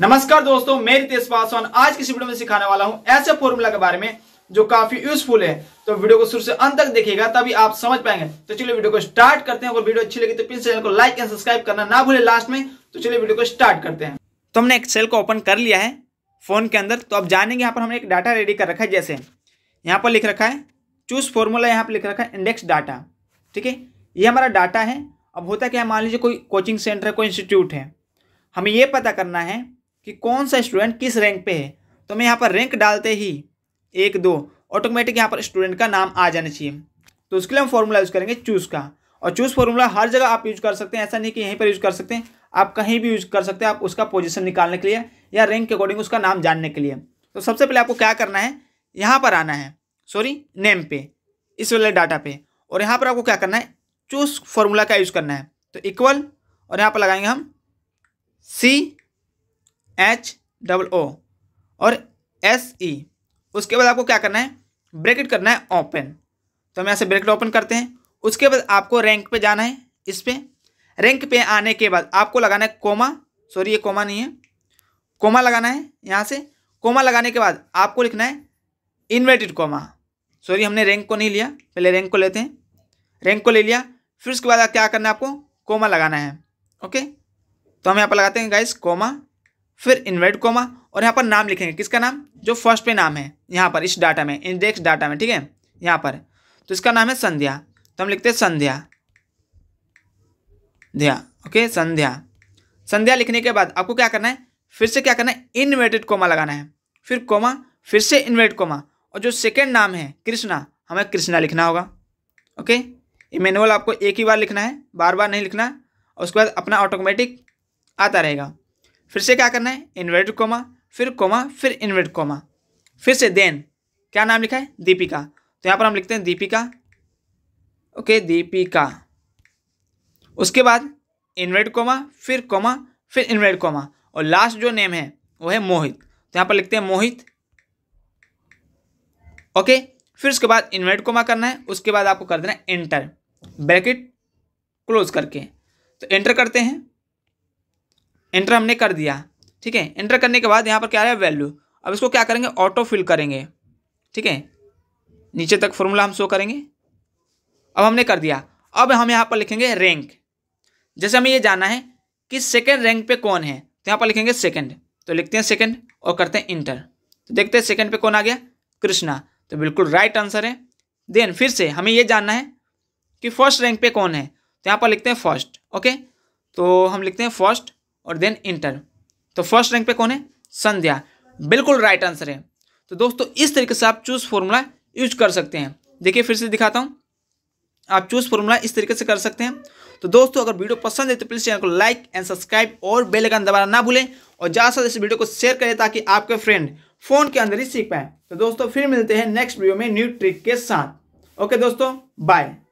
नमस्कार दोस्तों मैं रितेश पासवान आज की इस वीडियो में सिखाने वाला हूं ऐसे फॉर्मूला के बारे में जो काफी यूजफुल है तो वीडियो को शुरू से अंत तक देखिएगा तभी आप समझ पाएंगे तो चलिए वीडियो को स्टार्ट करते हैं अगर वीडियो अच्छी लगी तो प्लीज चैनल को लाइक एंड सब्सक्राइब करना ना भूले लास्ट में तो चलिए वीडियो को स्टार्ट करते हैं तो हमने एक्सेल को ओपन कर लिया है फोन के अंदर तो अब जानेंगे यहाँ पर हमने एक डाटा रेडी कर रखा है जैसे यहाँ पर लिख रखा है चूज फॉर्मूला यहाँ पर लिख रखा है इंडेक्स डाटा ठीक है ये हमारा डाटा है अब होता क्या मान लीजिए कोई कोचिंग सेंटर है कोई इंस्टीट्यूट है हमें ये पता करना है कि कौन सा स्टूडेंट किस रैंक पे है तो मैं यहाँ पर रैंक डालते ही एक दो ऑटोमेटिक यहाँ पर स्टूडेंट का नाम आ जाना चाहिए तो उसके लिए हम फॉर्मूला यूज़ करेंगे चूज़ का और चूज़ फॉर्मूला हर जगह आप यूज कर सकते हैं ऐसा नहीं कि यहीं पर यूज़ कर सकते हैं आप कहीं भी यूज़ कर सकते हैं आप उसका पोजिशन निकालने के लिए या रैंक के अकॉर्डिंग उसका नाम जानने के लिए तो सबसे पहले आपको क्या करना है यहाँ पर आना है सॉरी नेम पे इस वाले डाटा पे और यहाँ पर आपको क्या करना है चूज फॉर्मूला का यूज़ करना है तो इक्वल और यहाँ पर लगाएंगे हम सी एच डबल ओ और एस ई e। उसके बाद आपको क्या करना है ब्रैकेट करना है ओपन तो हम यहाँ से ब्रैकेट ओपन करते हैं उसके बाद आपको रैंक पे जाना है इस पर रैंक पे आने के बाद आपको लगाना है कोमा सॉरी ये कोमा नहीं है कोमा लगाना है यहाँ से कोमा लगाने के बाद आपको लिखना है इन्वर्टेड कोमा सॉरी हमने रैंक को नहीं लिया पहले रैंक को लेते हैं रैंक को ले लिया फिर उसके बाद क्या करना है आपको कोमा लगाना है ओके तो हम यहाँ पर लगाते हैं गाइस कोमा फिर इन्वर्ट कोमा और यहाँ पर नाम लिखेंगे किसका नाम जो फर्स्ट पे नाम है यहाँ पर इस डाटा में इंडेक्स डाटा में ठीक है यहाँ पर तो इसका नाम है संध्या तो हम लिखते हैं संध्या ध्या ओके संध्या संध्या लिखने के बाद आपको क्या करना है फिर से क्या करना है इन्वर्टेड कोमा लगाना है फिर कोमा फिर से इन्वर्टेड कोमा और जो सेकेंड नाम है कृष्णा हमें कृष्णा लिखना होगा ओके इमेनुअल मैनुअल आपको एक ही बार लिखना है बार बार नहीं लिखना और उसके बाद अपना ऑटोमेटिक आता रहेगा फिर से क्या करना है इन्वर्ट कोमा फिर कोमा फिर इन्वर्ट कोमा फिर से देन क्या नाम लिखा है दीपिका तो यहाँ पर हम लिखते हैं दीपिका ओके दीपिका उसके बाद इन्वर्ट कोमा फिर कोमा फिर इन्वर्ट कोमा और लास्ट जो नेम है वो है मोहित तो यहाँ पर लिखते हैं मोहित ओके फिर उसके बाद इन्वर्ट कोमा करना है उसके बाद आपको कर देना है एंटर ब्रैकेट क्लोज करके तो एंटर करते हैं एंटर हमने कर दिया ठीक है एंटर करने के बाद यहाँ पर क्या है वैल्यू अब इसको क्या करेंगे ऑटो फिल करेंगे ठीक है नीचे तक फॉर्मूला हम शो करेंगे अब हमने कर दिया अब हम यहाँ पर लिखेंगे रैंक जैसे हमें ये जानना है कि सेकेंड रैंक पे कौन है तो यहाँ पर लिखेंगे सेकेंड तो लिखते हैं सेकेंड और करते हैं इंटर तो देखते हैं सेकेंड पे कौन आ गया कृष्णा तो बिल्कुल राइट आंसर है देन फिर से हमें ये जानना है कि फर्स्ट रैंक पे कौन है तो यहाँ पर लिखते हैं फर्स्ट ओके तो हम लिखते हैं फर्स्ट और देन इंटर तो फर्स्ट रैंक पे कौन है संध्या बिल्कुल राइट आंसर है तो दोस्तों इस तरीके से आप चूज फॉर्मूला यूज कर सकते हैं देखिए फिर से दिखाता हूँ आप चूज फॉर्मूला इस तरीके से कर सकते हैं तो दोस्तों अगर वीडियो पसंद है तो प्लीज़ चैनल को लाइक एंड सब्सक्राइब और बेल आइकन दबाना ना भूलें और ज़्यादा से ज़्यादा इस वीडियो को शेयर करें ताकि आपके फ्रेंड फ़ोन के अंदर ही सीख पाए तो दोस्तों फिर मिलते हैं नेक्स्ट वीडियो में न्यू ट्रिक के साथ ओके दोस्तों बाय